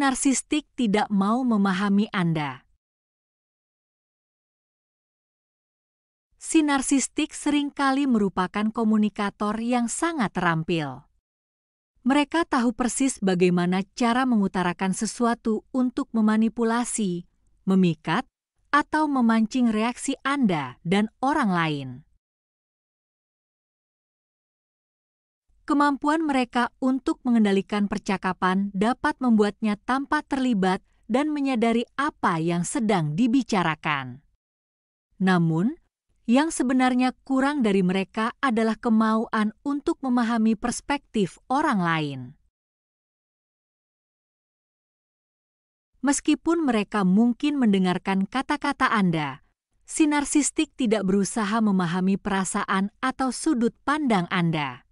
narsistik tidak mau memahami Anda. Si narsistik seringkali merupakan komunikator yang sangat terampil. Mereka tahu persis bagaimana cara mengutarakan sesuatu untuk memanipulasi, memikat, atau memancing reaksi Anda dan orang lain. Kemampuan mereka untuk mengendalikan percakapan dapat membuatnya tampak terlibat dan menyadari apa yang sedang dibicarakan. Namun, yang sebenarnya kurang dari mereka adalah kemauan untuk memahami perspektif orang lain. Meskipun mereka mungkin mendengarkan kata-kata Anda, narsistik tidak berusaha memahami perasaan atau sudut pandang Anda.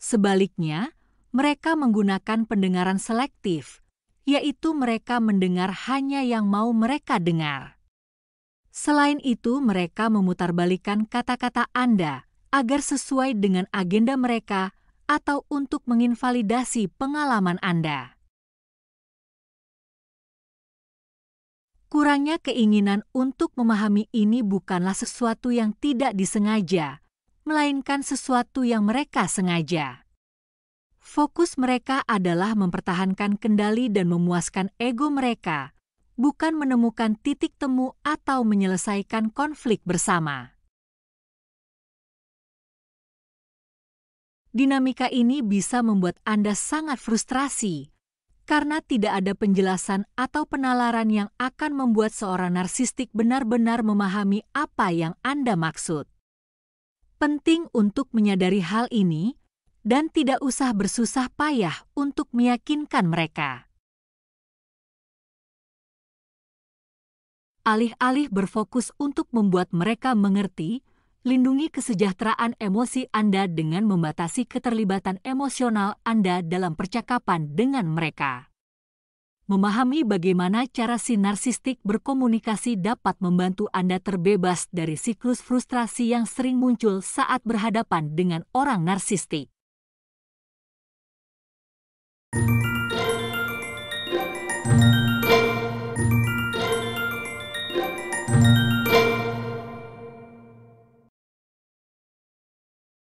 Sebaliknya, mereka menggunakan pendengaran selektif, yaitu mereka mendengar hanya yang mau mereka dengar. Selain itu, mereka memutarbalikan kata-kata Anda agar sesuai dengan agenda mereka atau untuk menginvalidasi pengalaman Anda. Kurangnya keinginan untuk memahami ini bukanlah sesuatu yang tidak disengaja, melainkan sesuatu yang mereka sengaja. Fokus mereka adalah mempertahankan kendali dan memuaskan ego mereka, bukan menemukan titik temu atau menyelesaikan konflik bersama. Dinamika ini bisa membuat Anda sangat frustrasi karena tidak ada penjelasan atau penalaran yang akan membuat seorang narsistik benar-benar memahami apa yang Anda maksud. Penting untuk menyadari hal ini dan tidak usah bersusah payah untuk meyakinkan mereka. Alih-alih berfokus untuk membuat mereka mengerti, lindungi kesejahteraan emosi Anda dengan membatasi keterlibatan emosional Anda dalam percakapan dengan mereka memahami bagaimana cara si narsistik berkomunikasi dapat membantu Anda terbebas dari siklus frustrasi yang sering muncul saat berhadapan dengan orang narsistik.